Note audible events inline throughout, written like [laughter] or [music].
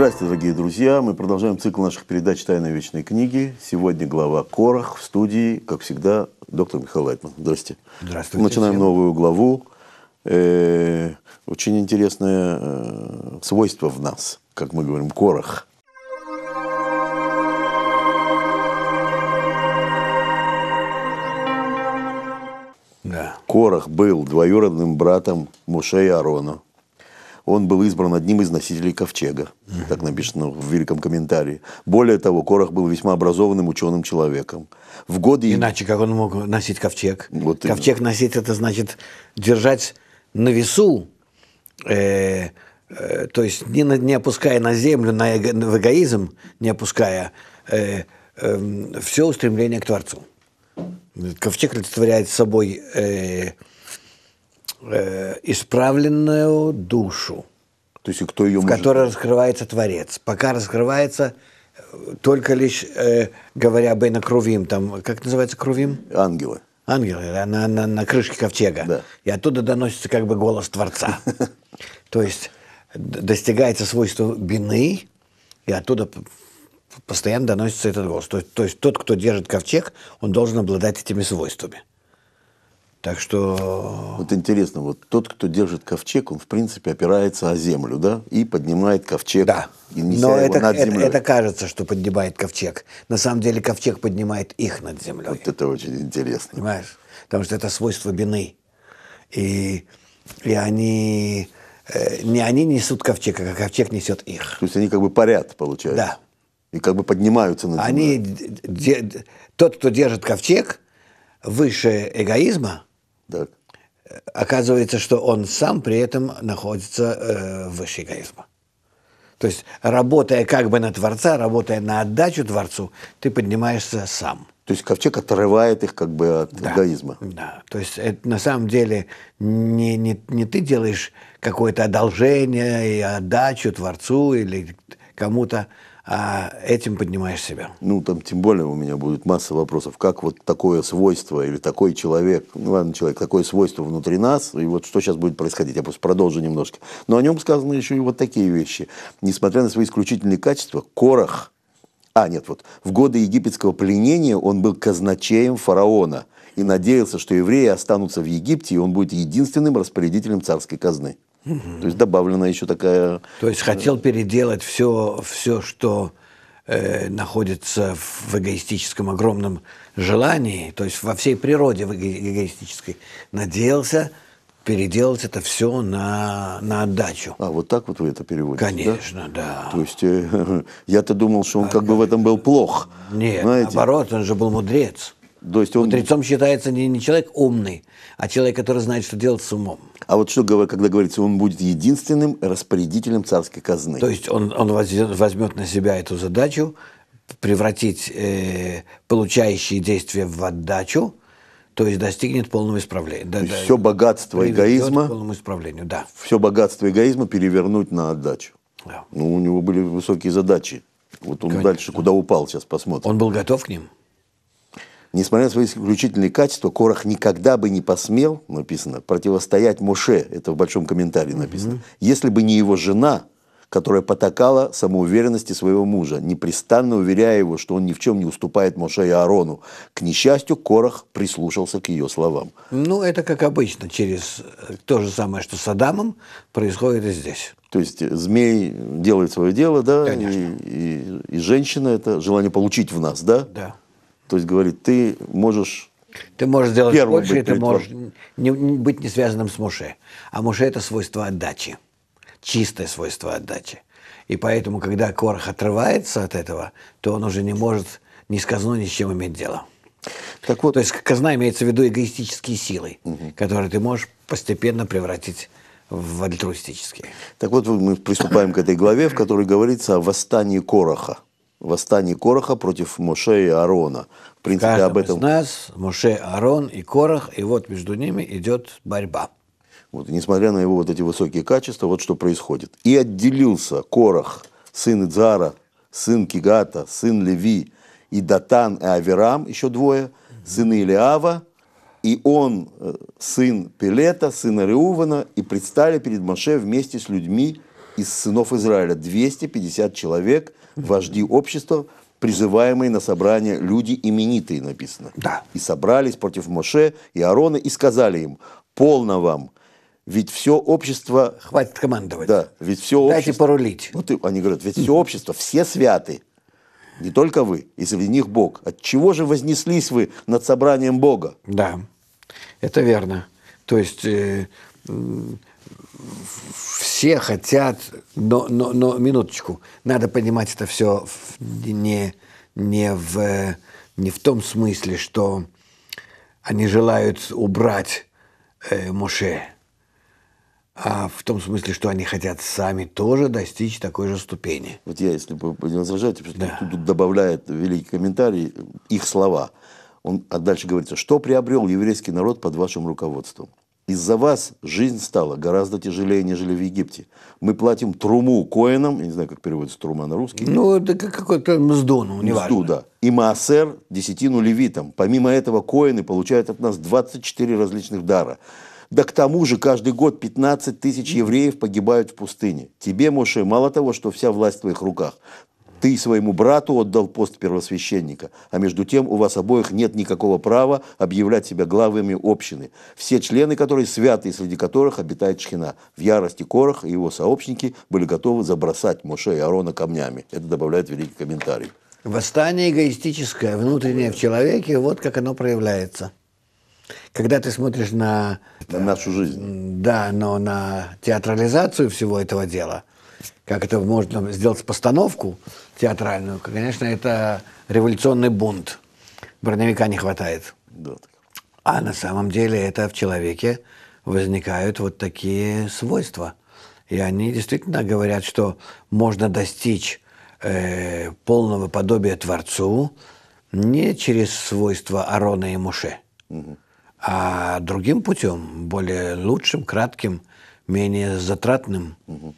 Здравствуйте, дорогие друзья! Мы продолжаем цикл наших передач «Тайна вечной книги». Сегодня глава Корах в студии, как всегда, доктор Михаил Лайтман. Здрасте. Здравствуйте. Начинаем всем. новую главу. Э, очень интересное э, свойство в нас, как мы говорим, Корах. Да. Корах был двоюродным братом Мушея Арона – он был избран одним из носителей ковчега, так написано в великом комментарии. Более того, Корах был весьма образованным ученым человеком. В годы... Иначе как он мог носить ковчег? Вот ковчег именно. носить это значит держать на весу, э, э, то есть не, не опуская на землю, на эго, в эгоизм, не опуская э, э, эм, все устремление к Творцу. Ковчег олицетворяет собой... Э, Э, исправленную душу, То есть, кто ее в может... которой раскрывается Творец. Пока раскрывается э, только лишь, э, говоря об Кровим, там, как называется Крувим? Ангелы. Ангелы, да, на, на, на крышке ковчега. Да. И оттуда доносится как бы голос Творца. [laughs] То есть достигается свойство бины, и оттуда постоянно доносится этот голос. То, то есть тот, кто держит ковчег, он должен обладать этими свойствами. Так что... Вот интересно, вот тот, кто держит ковчег, он, в принципе, опирается о землю, да? И поднимает ковчег. Да. И Но это, это, это кажется, что поднимает ковчег. На самом деле ковчег поднимает их над землей. Вот это очень интересно. Понимаешь? Потому что это свойство бины. И, и они... Э, не они несут ковчег, а ковчег несет их. То есть они как бы парят, получается? Да. И как бы поднимаются над землей. Они... тот, кто держит ковчег, выше эгоизма – так. Оказывается, что он сам при этом находится э, в высшей эгоизма. То есть, работая как бы на Творца, работая на отдачу Творцу, ты поднимаешься сам. То есть ковчег отрывает их как бы от да, эгоизма. Да. То есть это на самом деле не, не, не ты делаешь какое-то одолжение и отдачу Творцу или кому-то, а этим поднимаешь себя. Ну, там тем более у меня будет масса вопросов. Как вот такое свойство или такой человек, ну ладно, человек, такое свойство внутри нас, и вот что сейчас будет происходить? Я просто продолжу немножко. Но о нем сказаны еще и вот такие вещи. Несмотря на свои исключительные качества, Корах, а нет, вот, в годы египетского пленения он был казначеем фараона и надеялся, что евреи останутся в Египте, и он будет единственным распорядителем царской казны. То есть добавлена еще такая... То есть хотел переделать все, все что э, находится в эгоистическом огромном желании, то есть во всей природе в эгоистической, надеялся переделать это все на, на отдачу. А, вот так вот вы это переводите? Конечно, да. да. То есть э, [laughs] я-то думал, что он а, как бы в этом был плох. Нет, знаете? наоборот, он же был мудрец. То есть он... Мудрецом считается не, не человек умный, а человек, который знает, что делать с умом. А вот что, когда говорится, он будет единственным распорядителем царской казны. То есть он, он возьмет на себя эту задачу превратить э, получающие действия в отдачу, то есть достигнет полного исправления. Да, да, все богатство эгоизма... полному исправлению, да. Все богатство эгоизма перевернуть на отдачу. Да. Ну, у него были высокие задачи. Вот он Конечно. дальше куда упал, сейчас посмотрим. Он был готов к ним? Несмотря на свои исключительные качества, Корах никогда бы не посмел, написано, противостоять Моше, это в большом комментарии написано, угу. если бы не его жена, которая потакала самоуверенности своего мужа, непрестанно уверяя его, что он ни в чем не уступает Моше и Аарону. К несчастью, Корах прислушался к ее словам. Ну, это как обычно, через э, то же самое, что с Адамом, происходит и здесь. То есть э, змей делает свое дело, да, Конечно. и, и, и женщина это желание получить в нас, да? Да. То есть говорит, ты можешь... Ты можешь сделать больше, быть ты можешь не, не, быть не связанным с Муше. А Муше – это свойство отдачи, чистое свойство отдачи. И поэтому, когда Корах отрывается от этого, то он уже не может ни с казной, ни с чем иметь дело. Так вот, то есть казна имеется в виду эгоистические силы, угу. которые ты можешь постепенно превратить в альтруистические. Так вот, мы приступаем к этой главе, в которой говорится о восстании Короха. Восстание Короха против Моше и Арона. В принципе, Каждым об этом... из нас Моше, Арон и Корох, и вот между ними идет борьба. Вот, несмотря на его вот эти высокие качества, вот что происходит. «И отделился Корах, сын Идзара, сын Кигата, сын Леви, и Датан, и Аверам, еще двое, сыны Илиава, и он, э, сын Пелета, сына Реувана, и предстали перед Моше вместе с людьми из сынов Израиля, 250 человек – вожди общества, призываемые на собрание люди именитые, написано. Да. И собрались против Моше и Аарона и сказали им, полно вам, ведь все общество... Хватит командовать. Да, ведь все общество... Дайте порулить. Вот они говорят, ведь все общество, все святы, не только вы, и среди них Бог. От чего же вознеслись вы над собранием Бога? Да, это верно. То есть э, все хотят, но, но, но минуточку, надо понимать это все не, не, в, не в том смысле, что они желают убрать э, Моше, а в том смысле, что они хотят сами тоже достичь такой же ступени. Вот я, если вы не возражаете, да. тут добавляет великий комментарий их слова. Он, а дальше говорится, что приобрел еврейский народ под вашим руководством. Из-за вас жизнь стала гораздо тяжелее, нежели в Египте. Мы платим труму коинам, я не знаю, как переводится трума на русский. Ну, это какой-то мзду, ну, неважно. Мзду, да. И маасер – десятину левитам. Помимо этого, коины получают от нас 24 различных дара. Да к тому же каждый год 15 тысяч евреев погибают в пустыне. Тебе, Моше, мало того, что вся власть в твоих руках, ты своему брату отдал пост первосвященника, а между тем у вас обоих нет никакого права объявлять себя главами общины, все члены которые святы и среди которых обитает Шхина. В ярости Корах и его сообщники были готовы забросать Моше и Арона камнями. Это добавляет великий комментарий. Восстание эгоистическое, внутреннее в человеке, вот как оно проявляется. Когда ты смотришь на... На нашу жизнь. Да, но на театрализацию всего этого дела – как это можно сделать постановку, театральную. Конечно, это революционный бунт. Броневика не хватает. Да. А на самом деле это в человеке возникают вот такие свойства. И они действительно говорят, что можно достичь э, полного подобия Творцу не через свойства Арона и Муше, угу. а другим путем, более лучшим, кратким, менее затратным. Угу.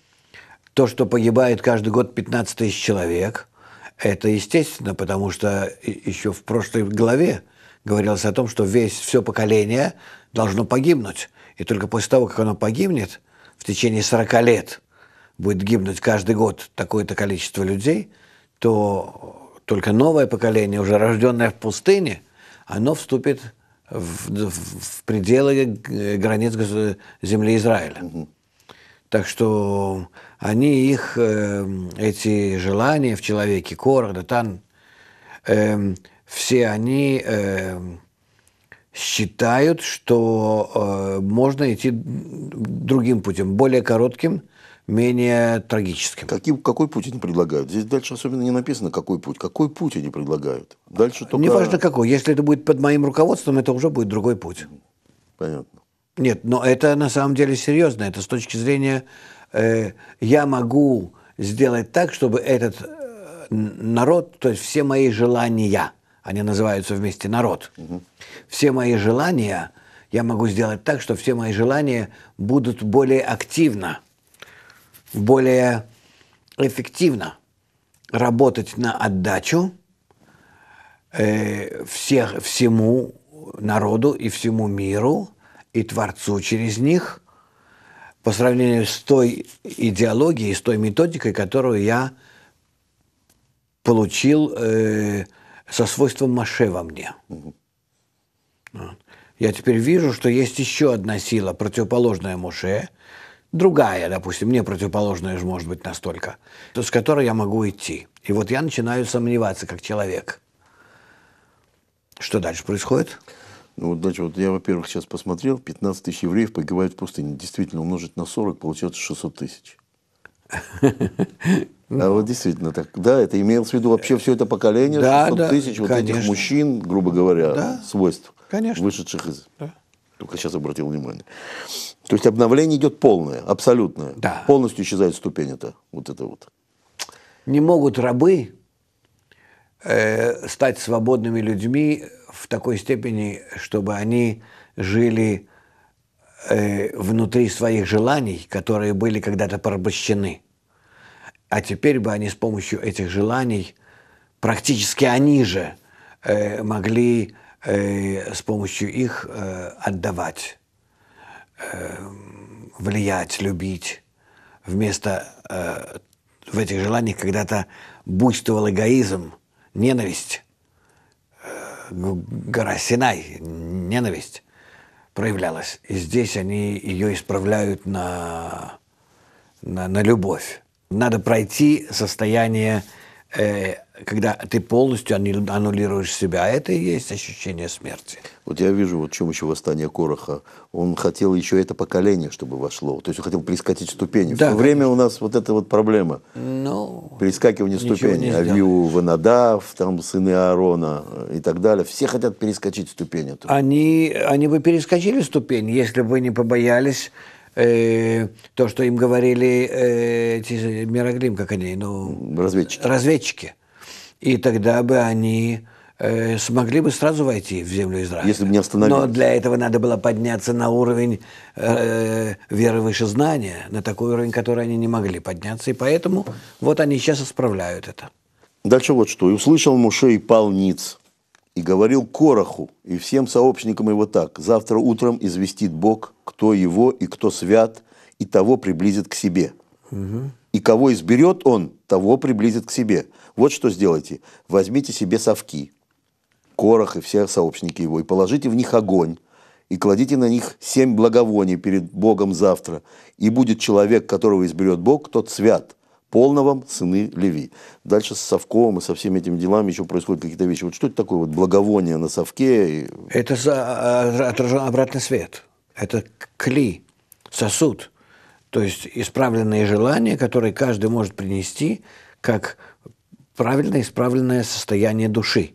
То, что погибает каждый год 15 тысяч человек, это естественно, потому что еще в прошлой главе говорилось о том, что весь, все поколение должно погибнуть. И только после того, как оно погибнет, в течение 40 лет будет гибнуть каждый год такое-то количество людей, то только новое поколение, уже рожденное в пустыне, оно вступит в, в, в пределы э, границ земли Израиля. Так что они их, э, эти желания в человеке, Корах, Датан, э, все они э, считают, что э, можно идти другим путем, более коротким, менее трагическим. Каким, какой путь они предлагают? Здесь дальше особенно не написано, какой путь. Какой путь они предлагают? Дальше а, только... Неважно какой. Если это будет под моим руководством, это уже будет другой путь. Понятно. Нет, но это на самом деле серьезно. Это с точки зрения э, я могу сделать так, чтобы этот э, народ, то есть все мои желания, они называются вместе народ, все мои желания, я могу сделать так, что все мои желания будут более активно, более эффективно работать на отдачу э, всех, всему народу и всему миру – и Творцу через них по сравнению с той идеологией, с той методикой, которую я получил э, со свойством Маше во мне. Я теперь вижу, что есть еще одна сила, противоположная Муше, другая, допустим, не противоположная же может быть настолько, с которой я могу идти. И вот я начинаю сомневаться как человек. Что дальше происходит? Ну, вот, значит, вот я, во-первых, сейчас посмотрел, 15 тысяч евреев погибают в пустыне. Действительно, умножить на 40, получается 600 тысяч. [laughs] А вот действительно так. Да, это имелось в виду вообще все это поколение, 600 тысяч вот этих мужчин, грубо говоря, свойств, вышедших из... Только сейчас обратил внимание. То есть обновление идет полное, абсолютное. Да. Полностью исчезает ступень это, вот это вот. Не могут рабы э, стать свободными людьми в такой степени, чтобы они жили э, внутри своих желаний, которые были когда-то порабощены. А теперь бы они с помощью этих желаний, практически они же, э, могли э, с помощью их э, отдавать, э, влиять, любить, вместо э, в этих желаниях когда-то буйствовал эгоизм, ненависть, ну, гора Синай, ненависть проявлялась. И здесь они ее исправляют на, на, на любовь. Надо пройти состояние э, когда ты полностью аннулируешь себя, а это и есть ощущение смерти. Вот я вижу, вот в чем еще восстание Короха. Он хотел еще это поколение, чтобы вошло. То есть он хотел прискатить ступени. Да, в то время у нас вот эта вот проблема. Ну, Перескакивание ступени. Авиу Ванадав, там сыны Аарона и так далее. Все хотят перескочить ступени. Они, они бы перескочили ступень, если бы не побоялись э, то, что им говорили э, эти Мироглим, как они, ну... Разведчики. Разведчики. И тогда бы они э, смогли бы сразу войти в землю Израиля. Если бы не остановились. Но для этого надо было подняться на уровень э, веры выше знания, на такой уровень, который они не могли подняться. И поэтому вот они сейчас исправляют это. Дальше вот что. «И услышал Муше и пал ниц, и говорил Короху и всем сообщникам его так, «Завтра утром известит Бог, кто его и кто свят, и того приблизит к себе». Угу. И кого изберет он, того приблизит к себе. Вот что сделайте. Возьмите себе совки, Корох и все сообщники его, и положите в них огонь, и кладите на них семь благовоний перед Богом завтра. И будет человек, которого изберет Бог, тот свят – полного сыны Леви. Дальше с совком и со всеми этими делами еще происходят какие-то вещи. Вот что это такое вот благовоние на совке? Это за, а, отражен обратный свет. Это кли, сосуд. То есть исправленные желания, которые каждый может принести как правильно исправленное состояние души.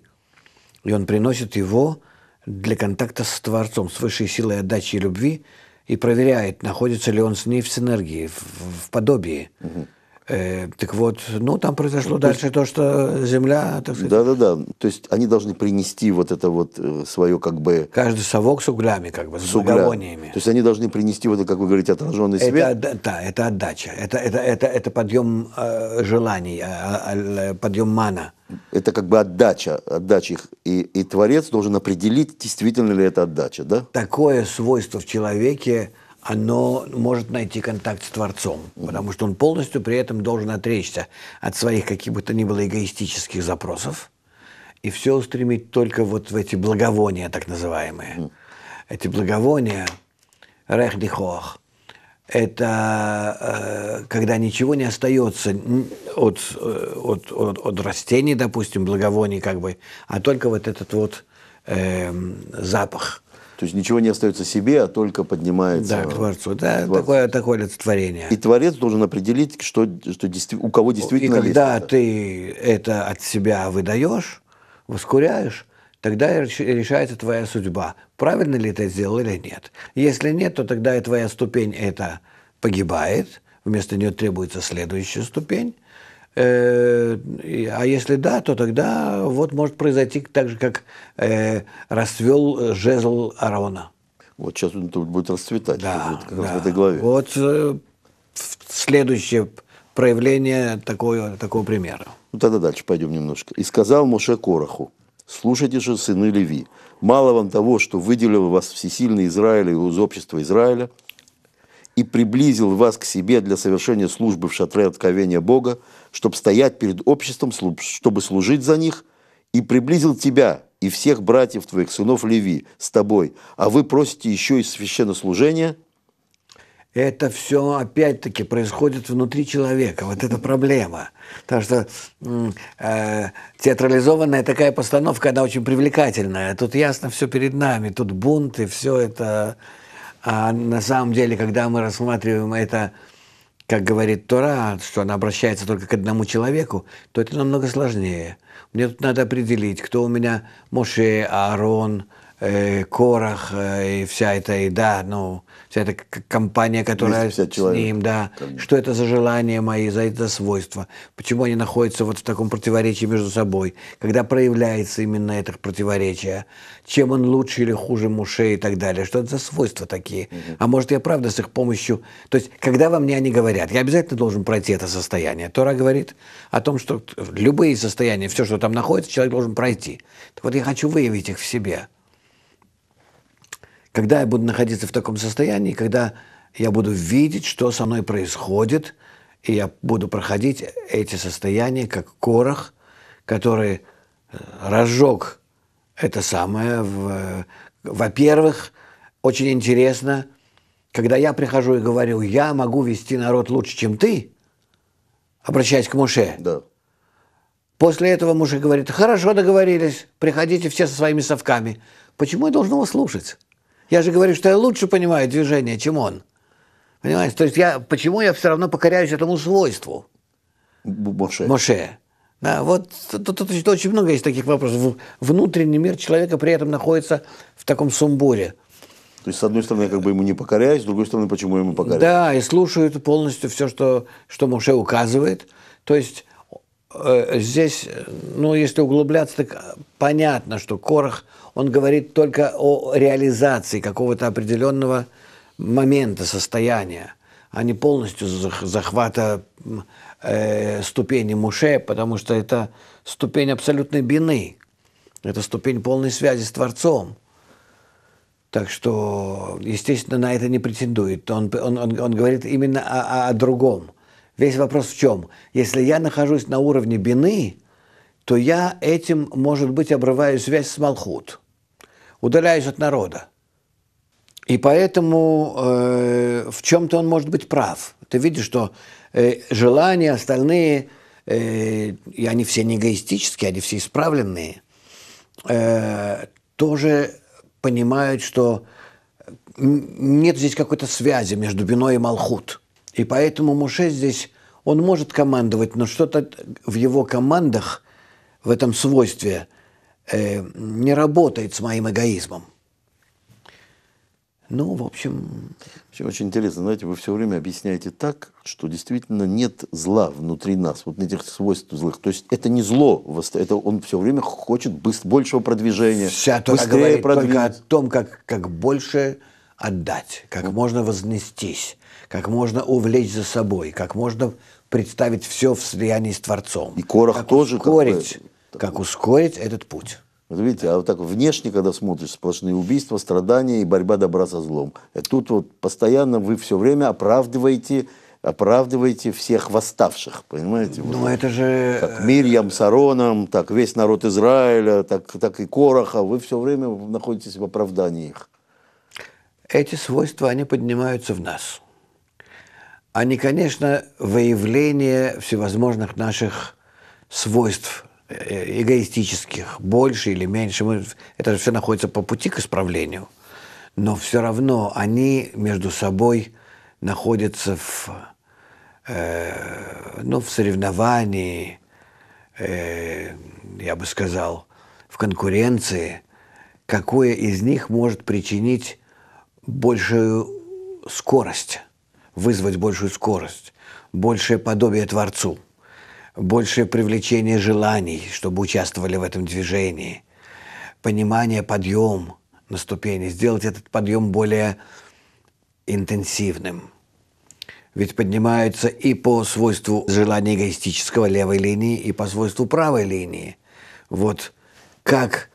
И он приносит его для контакта с Творцом, с высшей силой отдачи и любви, и проверяет, находится ли он с ней в синергии, в, в подобии. Угу. Э, так вот, ну, там произошло ну, дальше то, есть, то, что земля, так сказать. Да-да-да. То есть они должны принести вот это вот э, свое как бы... Каждый совок с углями, как бы, с, благовониями. То есть они должны принести вот, это, как вы говорите, отраженный это, свет? Да, да, это отдача. Это, это, это, это подъем э, желаний, э, э, подъем мана. Это как бы отдача, отдача их. И, и Творец должен определить, действительно ли это отдача, да? Такое свойство в человеке – оно может найти контакт с Творцом, потому что он полностью при этом должен отречься от своих каких бы то ни было эгоистических запросов и все устремить только вот в эти благовония, так называемые. Эти благовония, рехдихоах, это э, когда ничего не остается от, э, от, от, от растений, допустим, благовоний как бы, а только вот этот вот э, запах – то есть ничего не остается себе, а только поднимается. Да, к Творцу. Да, Творцу. Такое, такое олицетворение. И Творец должен определить, что, что действи- у кого действительно И когда есть это. ты это от себя выдаешь, воскуряешь, тогда решается твоя судьба. Правильно ли ты сделал или нет. Если нет, то тогда и твоя ступень это погибает, вместо нее требуется следующая ступень, Э, а если да, то тогда вот может произойти так же, как э, расцвел э, жезл Арона. Вот сейчас он будет расцветать, да, будет как да. раз в этой главе. Вот э, следующее проявление такого, такого примера. Ну тогда дальше пойдем немножко. «И сказал Моше Короху, слушайте же, сыны Леви, мало вам того, что выделил вас всесильный Израиль и из общества Израиля – и приблизил вас к себе для совершения службы в шатре откровения Бога, чтобы стоять перед обществом, чтобы служить за них, и приблизил тебя и всех братьев твоих, сынов Леви, с тобой, а вы просите еще и священнослужения – это все опять-таки происходит внутри человека. Вот это проблема. Потому что э, театрализованная такая постановка, она очень привлекательная. Тут ясно все перед нами. Тут бунт и все это а на самом деле, когда мы рассматриваем это, как говорит Тора, что она обращается только к одному человеку, то это намного сложнее. Мне тут надо определить, кто у меня Моше, Аарон, Э, Корах э, и вся эта, еда, ну, вся эта компания, которая с человек. ним, да, Конечно. что это за желания мои, за это свойства, почему они находятся вот в таком противоречии между собой, когда проявляется именно это противоречие, чем он лучше или хуже Муше и так далее, что это за свойства такие, угу. а может я правда с их помощью, то есть когда во мне они говорят, я обязательно должен пройти это состояние, Тора говорит о том, что любые состояния, все, что там находится, человек должен пройти. Так вот я хочу выявить их в себе когда я буду находиться в таком состоянии, когда я буду видеть, что со мной происходит, и я буду проходить эти состояния как корох, который э, разжег это самое. Э, во-первых, очень интересно, когда я прихожу и говорю, я могу вести народ лучше, чем ты, обращаясь к Муше. Да. После этого Муше говорит, хорошо договорились, приходите все со своими совками. Почему я должен его слушать? Я же говорю, что я лучше понимаю движение, чем он. Понимаете? То есть я, почему я все равно покоряюсь этому свойству? Моше. Моше. Да, вот тут, тут, тут очень много есть таких вопросов. Внутренний мир человека при этом находится в таком сумбуре. То есть, с одной стороны, я как бы ему не покоряюсь, с другой стороны, почему я ему покоряюсь? Да, и слушают полностью все, что, что Моше указывает. То есть, э, здесь, ну, если углубляться, так понятно, что Корах – он говорит только о реализации какого-то определенного момента, состояния, а не полностью захвата э, ступени Муше, потому что это ступень абсолютной бины, это ступень полной связи с Творцом. Так что, естественно, на это не претендует. Он, он, он, он говорит именно о, о, о другом. Весь вопрос в чем? Если я нахожусь на уровне бины, то я этим, может быть, обрываю связь с Малхут – удаляясь от народа. И поэтому э, в чем-то он может быть прав. Ты видишь, что э, желания остальные, э, и они все не эгоистические, они все исправленные, э, тоже понимают, что нет здесь какой-то связи между биной и Малхут. И поэтому Муше здесь, он может командовать, но что-то в его командах, в этом свойстве – э, не работает с моим эгоизмом. Ну, в общем... Вообще очень интересно, знаете, вы все время объясняете так, что действительно нет зла внутри нас, вот этих свойств злых. То есть это не зло, это он все время хочет большего продвижения. Вся Тора говорит только о том, как, как больше отдать, как вот. можно вознестись, как можно увлечь за собой, как можно представить все в слиянии с Творцом. И Корах тоже ускорить. Такой как ускорить этот путь. Вот видите, а вот так внешне, когда смотришь, сплошные убийства, страдания и борьба добра со злом. И тут вот постоянно вы все время оправдываете оправдываете всех восставших, понимаете? Ну, вот. это же... как э, Мирьям, Сароном, так весь народ Израиля, так, так и Короха. Вы все время находитесь в оправдании их. Эти свойства, они поднимаются в нас. Они, конечно, выявление всевозможных наших свойств Э, эгоистических, больше или меньше. Мы, это же все находится по пути к исправлению. Но все равно они между собой находятся в, э, ну, в соревновании, э, я бы сказал, в конкуренции, какое из них может причинить большую скорость, вызвать большую скорость, большее подобие Творцу – большее привлечение желаний, чтобы участвовали в этом движении, понимание, подъем на ступени, сделать этот подъем более интенсивным. Ведь поднимаются и по свойству желания эгоистического левой линии, и по свойству правой линии. Вот как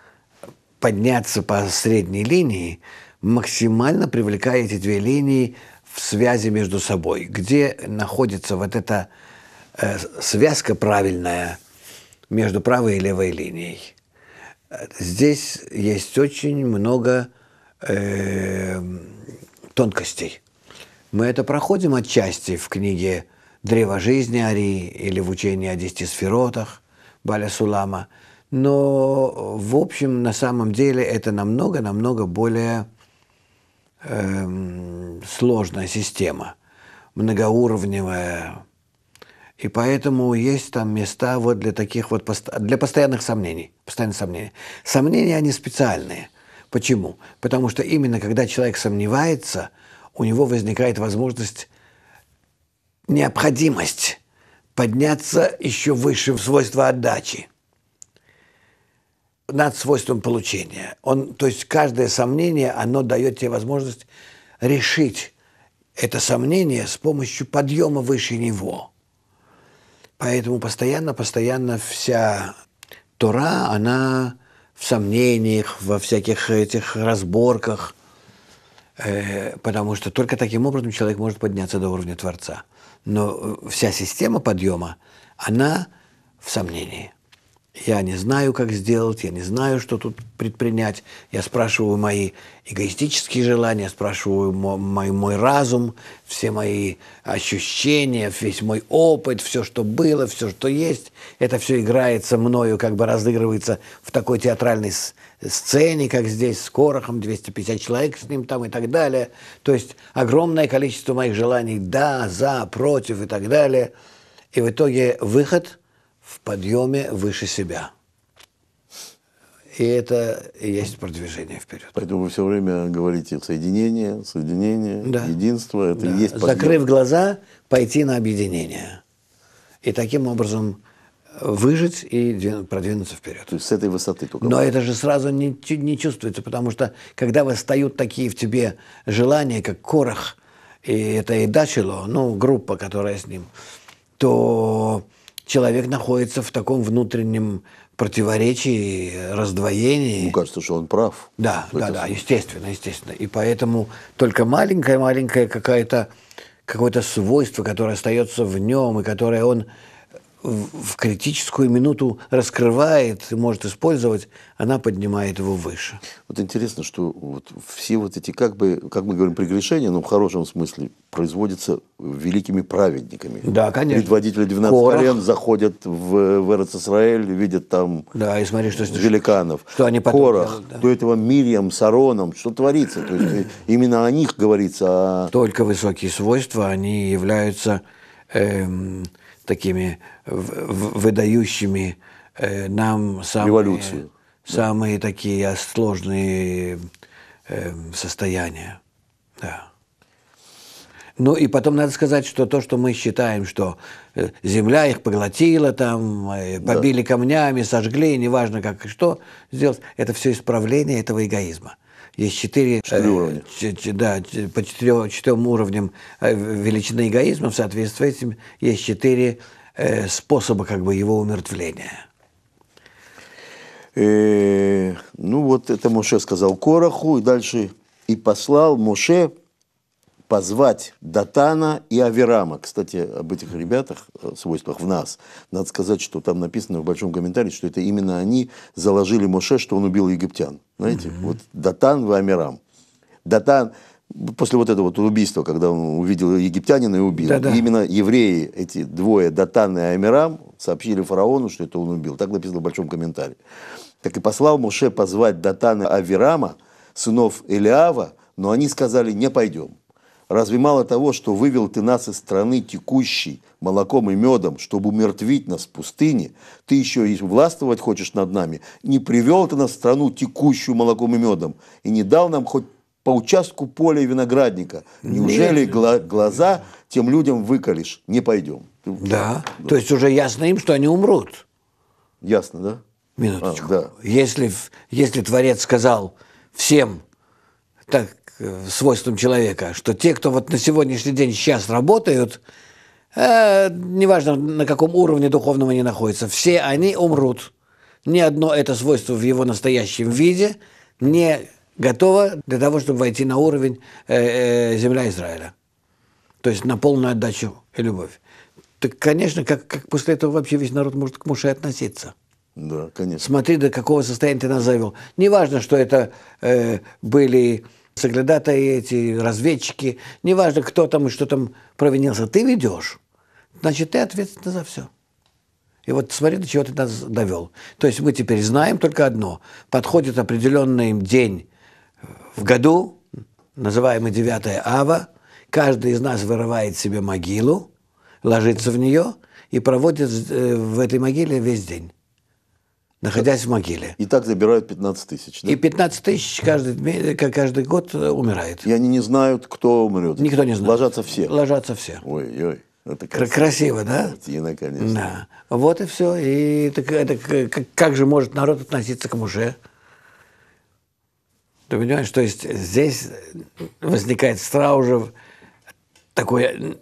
подняться по средней линии, максимально привлекая эти две линии в связи между собой, где находится вот эта Э, связка правильная между правой и левой линией. Здесь есть очень много э, тонкостей. Мы это проходим отчасти в книге «Древо жизни Арии» или в учении о десяти сферотах Баля Сулама. Но, в общем, на самом деле это намного-намного более э, сложная система, многоуровневая, и поэтому есть там места вот для таких вот, для постоянных сомнений. Постоянных сомнений. Сомнения, они специальные. Почему? Потому что именно когда человек сомневается, у него возникает возможность, необходимость подняться еще выше в свойства отдачи над свойством получения. Он, то есть каждое сомнение, оно дает тебе возможность решить это сомнение с помощью подъема выше него. Поэтому постоянно-постоянно вся Тора, она в сомнениях, во всяких этих разборках, э, потому что только таким образом человек может подняться до уровня Творца. Но э, вся система подъема, она в сомнении – я не знаю, как сделать, я не знаю, что тут предпринять. Я спрашиваю мои эгоистические желания, спрашиваю мой, мой разум, все мои ощущения, весь мой опыт, все, что было, все, что есть. Это все играется мною, как бы разыгрывается в такой театральной сцене, как здесь с Корохом, 250 человек с ним там и так далее. То есть огромное количество моих желаний «да», «за», «против» и так далее. И в итоге выход – в подъеме выше себя. И это и есть продвижение вперед. Поэтому вы все время говорите соединение, соединение, да. единство. Это да. и есть подъем. Закрыв глаза, пойти на объединение. И таким образом выжить и продвинуться вперед. То есть с этой высоты только. Но это же сразу не, не чувствуется, потому что когда восстают такие в тебе желания, как Корах, и это и Дачило, ну, группа, которая с ним, то человек находится в таком внутреннем противоречии, раздвоении. Ему кажется, что он прав. Да, да, это... да, естественно, естественно. И поэтому только маленькое-маленькое какое-то какое-то свойство, которое остается в нем, и которое он в критическую минуту раскрывает и может использовать, она поднимает его выше. Вот интересно, что вот все вот эти, как бы, как мы говорим, прегрешения, но в хорошем смысле, производятся великими праведниками. Да, конечно. Предводители 12 Корах. колен заходят в, в Эрцисраэль, видят там да, и смотри, что, великанов. Что они потом Корах, делают, да. до этого Мирьям, Сароном, что творится. То есть э, именно о них говорится. А... Только высокие свойства, они являются... Эм, такими выдающими э, нам самые, Революцию. самые да. такие сложные э, состояния. Да. Ну и потом надо сказать, что то, что мы считаем, что э, земля их поглотила, там, побили да. камнями, сожгли, неважно как и что сделать, это все исправление этого эгоизма есть четыре... Э, уровня. да, по четырем, уровням э, величины эгоизма, в соответствии с этим есть четыре э, способа как бы его умертвления. Э, ну вот это Моше сказал Короху, и дальше и послал Моше позвать Датана и Аверама. Кстати, об этих ребятах, свойствах в нас, надо сказать, что там написано в большом комментарии, что это именно они заложили Моше, что он убил египтян. Знаете, mm-hmm. вот Датан в Амирам. Датан, после вот этого вот убийства, когда он увидел египтянина и убил, Да-да. именно евреи, эти двое, Датан и Амирам, сообщили фараону, что это он убил. Так написано в большом комментарии. Так и послал Муше позвать Датана Авирама, сынов Элиава, но они сказали, не пойдем. Разве мало того, что вывел ты нас из страны текущей молоком и медом, чтобы умертвить нас в пустыне, ты еще и властвовать хочешь над нами, не привел ты нас в страну текущую молоком и медом, и не дал нам хоть по участку поля виноградника. Неужели гла- глаза тем людям выколешь? Не пойдем. Да. да, то есть уже ясно им, что они умрут. Ясно, да? Минуточку. А, да. Если, если Творец сказал всем, так Э, свойством человека, что те, кто вот на сегодняшний день сейчас работают, э, неважно на каком уровне духовном они находятся, все они умрут. Ни одно это свойство в его настоящем виде не готово для того, чтобы войти на уровень э, э, земля Израиля. То есть на полную отдачу и любовь. Так, конечно, как, как после этого вообще весь народ может к Муше относиться? Да, конечно. Смотри, до какого состояния ты нас Неважно, что это э, были соглядатые эти, разведчики, неважно, кто там и что там провинился, ты ведешь, значит, ты ответственна за все. И вот смотри, до чего ты нас довел. То есть мы теперь знаем только одно. Подходит определенный день э, в году, называемый 9 ава, каждый из нас вырывает себе могилу, ложится в нее и проводит э, в этой могиле весь день находясь в могиле. И так забирают 15 тысяч. Да? И 15 тысяч каждый, каждый год э, умирает. И они не знают, кто умрет. Никто не знает. Ложатся все. Ложатся все. Ой-ой. Это красиво, красиво, да? Картина, конечно. Да. Вот и все. И так, это, как, как же может народ относиться к муже? Ты понимаешь, то есть здесь возникает Страужев такое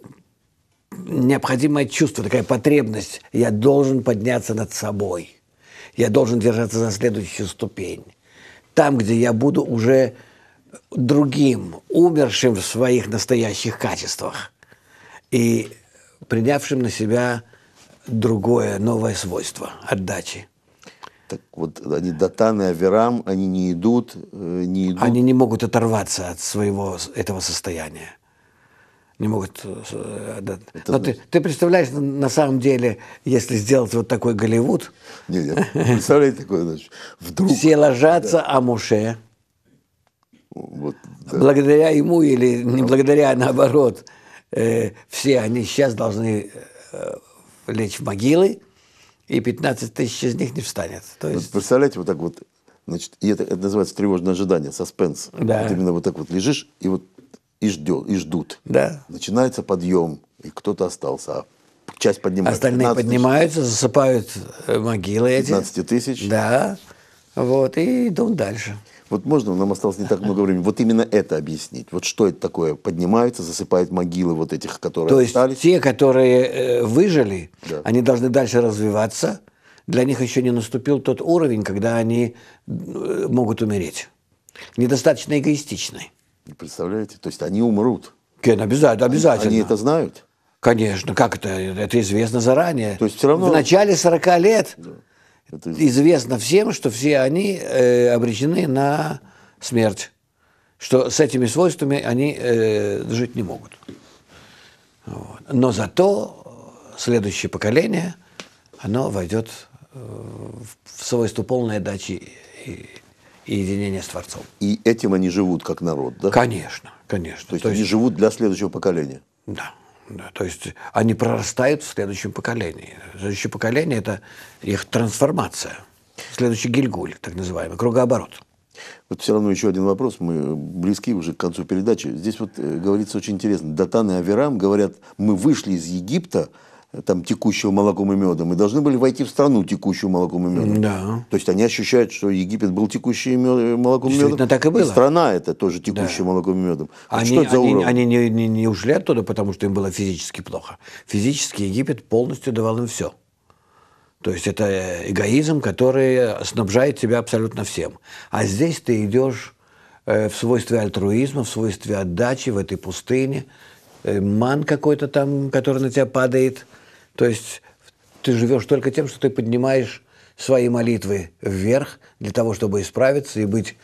необходимое чувство, такая потребность. Я должен подняться над собой я должен держаться за следующую ступень. Там, где я буду уже другим, умершим в своих настоящих качествах и принявшим на себя другое, новое свойство отдачи. Так вот, они Датан и Аверам, они не идут, э, не идут. Они не могут оторваться от своего этого состояния не могут... Э, э, да. Это... Но ты, ты представляешь, на самом деле, если сделать вот такой Голливуд... Нет, я представляю такое, значит, вдруг... Все ложатся, да. а Муше... Вот, да. Благодаря ему или не благодаря, а наоборот, э, все они сейчас должны э, лечь в могилы, и 15 тысяч из них не встанет. То ну, есть... Вот представляете, вот так вот, значит, и это, это называется тревожное ожидание, саспенс. Да. Вот именно вот так вот лежишь, и вот и, ждет, и ждут. Да. Начинается подъем, и кто-то остался, а часть поднимается. Остальные поднимаются, тысяч. засыпают э, могилы эти. 15 тысяч. Да. Вот, и идут дальше. Вот можно, нам осталось не так много времени, вот именно это объяснить. Вот что это такое? Поднимаются, засыпают могилы вот этих, которые То есть те, которые э, выжили, да. они должны дальше развиваться. Для них еще не наступил тот уровень, когда они э, могут умереть. Недостаточно эгоистичный. Представляете? То есть они умрут. Кен, обязательно, обязательно. Они это знают? Конечно, как это? Это известно заранее. То есть все равно... В начале 40 лет да. это... известно всем, что все они э, обречены на смерть. Что с этими свойствами они э, жить не могут. Вот. Но зато следующее поколение, оно войдет э, в свойство полной дачи и единение с Творцом. И этим они живут как народ, да? Конечно, конечно. То есть, То есть они живут для следующего поколения. Да. Да, то есть они прорастают в следующем поколении. Следующее поколение – это их трансформация. Следующий гильгуль, так называемый, кругооборот. Вот все равно еще один вопрос, мы близки уже к концу передачи. Здесь вот э, говорится очень интересно. Датан и Аверам говорят, мы вышли из Египта – там, текущего молоком и медом, и должны были войти в страну текущего молоком и медом. Да. То есть они ощущают, что Египет был текущим мед, молоком и медом. так и было. И страна это тоже текущая да. молоком и медом. они, что это за они, они не, не, не ушли оттуда, потому что им было физически плохо. Физически Египет полностью давал им все. То есть это э, эгоизм, который снабжает тебя абсолютно всем. А здесь ты идешь э, в свойстве альтруизма, в свойстве отдачи в этой пустыне. Э, ман какой-то там, который на тебя падает – то есть ты живешь только тем, что ты поднимаешь свои молитвы вверх для того, чтобы исправиться и быть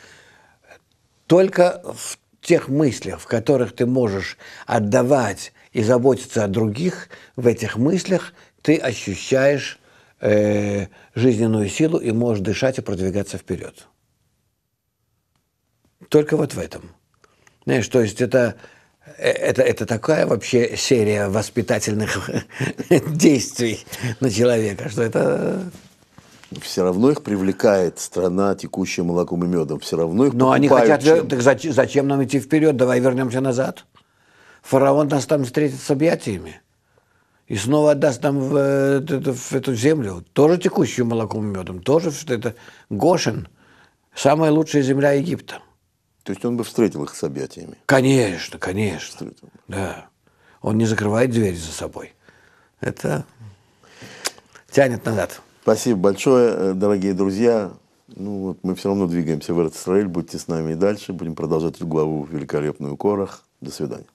только в тех мыслях, в которых ты можешь отдавать и заботиться о других, в этих мыслях ты ощущаешь э, жизненную силу и можешь дышать и продвигаться вперед. Только вот в этом. Знаешь, то есть это Э, это, это такая вообще серия воспитательных [laughs] действий на человека, что это... Э, Все равно их привлекает страна текущим молоком и медом. Все равно их Но они хотят, чем... так зачем, зачем нам идти вперед? Давай вернемся назад. Фараон нас там встретит с объятиями. И снова отдаст нам в, э, в, эту землю. Тоже текущим молоком и медом. Тоже что это Гошин. Самая лучшая земля Египта. То есть он бы встретил их с объятиями. Конечно, конечно. Встретил. Да. Он не закрывает дверь за собой. Это тянет назад. Спасибо большое, э, дорогие друзья. Ну вот мы все равно двигаемся в Эрцисраэль. Будьте с нами и дальше. Будем продолжать эту главу великолепную Корах. До свидания.